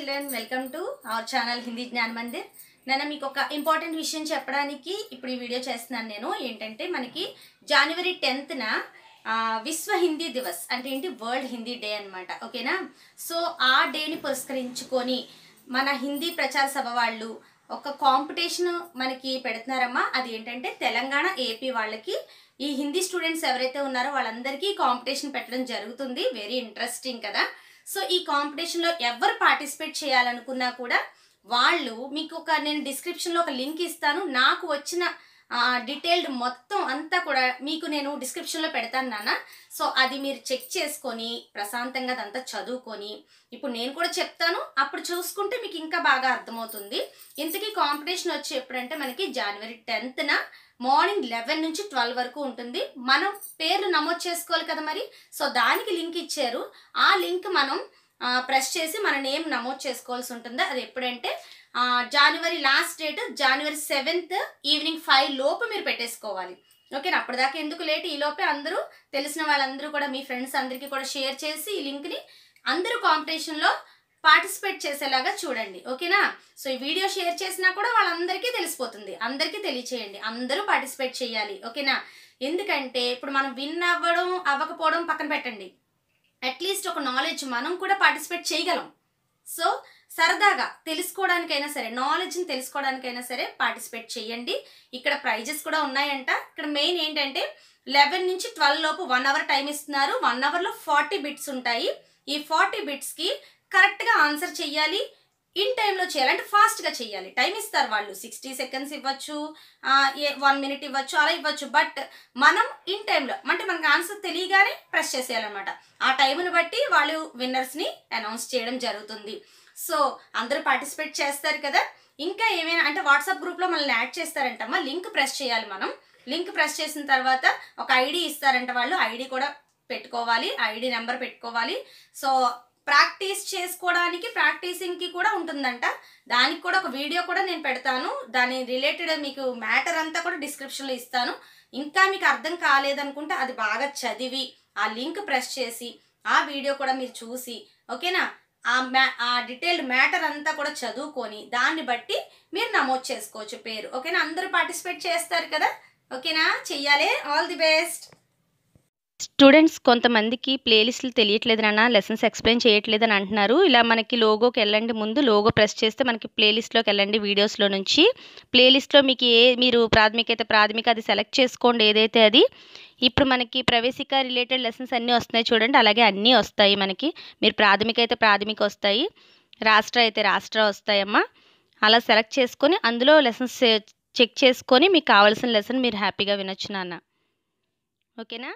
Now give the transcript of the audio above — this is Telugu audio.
children welcome to our channel Hindi Gyan Mandir నేను మీకు ఒక ఇంపార్టెంట్ విషయం చెప్పడానికి ఇప్పుడు ఈ వీడియో చేస్తున్నాను నేను ఏంటంటే మనకి జనవరి టెన్త్న విశ్వ హిందీ దివస్ అంటే ఏంటి వరల్డ్ హిందీ డే అనమాట ఓకేనా సో ఆ డేని పురస్కరించుకొని మన హిందీ ప్రచార సభ వాళ్ళు ఒక కాంపిటీషన్ మనకి పెడుతున్నారమ్మా అది ఏంటంటే తెలంగాణ ఏపీ వాళ్ళకి ఈ హిందీ స్టూడెంట్స్ ఎవరైతే ఉన్నారో వాళ్ళందరికీ కాంపిటీషన్ పెట్టడం జరుగుతుంది వెరీ ఇంట్రెస్టింగ్ కదా సో ఈ కాంపిటీషన్లో ఎవరు పార్టిసిపేట్ చేయాలనుకున్నా కూడా వాళ్ళు మీకు ఒక నేను డిస్క్రిప్షన్లో ఒక లింక్ ఇస్తాను నాకు వచ్చిన డీటెయిల్డ్ మొత్తం అంతా కూడా మీకు నేను డిస్క్రిప్షన్లో పెడతాను నాన్న సో అది మీరు చెక్ చేసుకొని ప్రశాంతంగా అదంతా చదువుకొని ఇప్పుడు నేను కూడా చెప్తాను అప్పుడు చూసుకుంటే మీకు ఇంకా బాగా అర్థమవుతుంది ఇంతకీ కాంపిటీషన్ వచ్చి ఎప్పుడంటే మనకి జనవరి టెన్త్న మార్నింగ్ లెవెన్ నుంచి ట్వెల్వ్ వరకు ఉంటుంది మనం పేర్లు నమోదు చేసుకోవాలి కదా మరి సో దానికి లింక్ ఇచ్చారు ఆ లింక్ మనం ప్రెస్ చేసి మన నేమ్ నమోదు చేసుకోవాల్సి ఉంటుంది అది ఎప్పుడంటే జనవరి లాస్ట్ డేట్ జనవరి సెవెంత్ ఈవినింగ్ ఫైవ్ లోపు మీరు పెట్టేసుకోవాలి ఓకేనా అప్పటిదాకా ఎందుకు లేట్ ఈ లోపే అందరూ తెలిసిన వాళ్ళందరూ కూడా మీ ఫ్రెండ్స్ అందరికీ కూడా షేర్ చేసి ఈ లింక్ని అందరూ కాంపిటీషన్లో పార్టిసిపేట్ చేసేలాగా చూడండి ఓకేనా సో ఈ వీడియో షేర్ చేసినా కూడా వాళ్ళందరికీ తెలిసిపోతుంది అందరికీ తెలియచేయండి అందరూ పార్టిసిపేట్ చేయాలి ఓకేనా ఎందుకంటే ఇప్పుడు మనం విన్ అవ్వడం అవ్వకపోవడం పక్కన పెట్టండి అట్లీస్ట్ ఒక నాలెడ్జ్ మనం కూడా పార్టిసిపేట్ చేయగలం సో సరదాగా తెలుసుకోవడానికైనా సరే నాలెడ్జ్ని తెలుసుకోవడానికైనా సరే పార్టిసిపేట్ చేయండి ఇక్కడ ప్రైజెస్ కూడా ఉన్నాయంట ఇక్కడ మెయిన్ ఏంటంటే లెవెన్ నుంచి ట్వెల్వ్ లోపు వన్ అవర్ టైం ఇస్తున్నారు వన్ అవర్లో ఫార్టీ బిట్స్ ఉంటాయి ఈ ఫార్టీ బిట్స్కి కరెక్ట్గా ఆన్సర్ చెయ్యాలి ఇన్ టైంలో చేయాలంటే ఫాస్ట్గా చేయాలి టైం ఇస్తారు వాళ్ళు సిక్స్టీ సెకండ్స్ ఇవ్వచ్చు వన్ మినిట్ ఇవ్వచ్చు అలా ఇవ్వచ్చు బట్ మనం ఇన్ టైంలో అంటే మనకు ఆన్సర్ తెలియగానే ప్రెస్ చేసేయాలన్నమాట ఆ టైంను బట్టి వాళ్ళు విన్నర్స్ని అనౌన్స్ చేయడం జరుగుతుంది సో అందరూ పార్టిసిపేట్ చేస్తారు కదా ఇంకా ఏమైనా అంటే వాట్సాప్ గ్రూప్లో మనల్ని యాడ్ చేస్తారంటమ్మా లింక్ ప్రెస్ చేయాలి మనం లింక్ ప్రెస్ చేసిన తర్వాత ఒక ఐడి ఇస్తారంట వాళ్ళు ఐడి కూడా పెట్టుకోవాలి ఐడి నెంబర్ పెట్టుకోవాలి సో ప్రాక్టీస్ చేసుకోవడానికి ప్రాక్టీసింగ్కి కూడా ఉంటుందంట దానికి కూడా ఒక వీడియో కూడా నేను పెడతాను దాని రిలేటెడ్ మీకు మ్యాటర్ అంతా కూడా డిస్క్రిప్షన్లో ఇస్తాను ఇంకా మీకు అర్థం కాలేదనుకుంటే అది బాగా చదివి ఆ లింక్ ప్రెస్ చేసి ఆ వీడియో కూడా మీరు చూసి ఓకేనా ఆ మ్యా ఆ డీటెయిల్డ్ మ్యాటర్ అంతా కూడా చదువుకొని దాన్ని బట్టి మీరు నమోదు చేసుకోవచ్చు పేరు ఓకేనా అందరూ పార్టిసిపేట్ చేస్తారు కదా ఓకేనా చెయ్యాలి ఆల్ ది బెస్ట్ స్టూడెంట్స్ కొంతమందికి ప్లేలిస్ట్లు తెలియట్లేదు నాన్న లెసన్స్ ఎక్స్ప్లెయిన్ చేయట్లేదు అని అంటున్నారు ఇలా మనకి లోగోకి వెళ్ళండి ముందు లోగో ప్రెస్ చేస్తే మనకి ప్లేలిస్ట్లోకి వెళ్ళండి వీడియోస్లో నుంచి ప్లేలిస్ట్లో మీకు ఏ మీరు ప్రాథమిక అయితే ప్రాథమిక అది సెలెక్ట్ చేసుకోండి ఏదైతే అది ఇప్పుడు మనకి ప్రవేశిక రిలేటెడ్ లెసన్స్ అన్నీ వస్తున్నాయి చూడండి అలాగే అన్నీ వస్తాయి మనకి మీరు ప్రాథమిక అయితే ప్రాథమిక వస్తాయి రాష్ట్ర అయితే రాష్ట్ర వస్తాయమ్మ అలా సెలెక్ట్ చేసుకొని అందులో లెసన్స్ చెక్ చేసుకొని మీకు కావాల్సిన లెసన్ మీరు హ్యాపీగా వినొచ్చు నాన్న ఓకేనా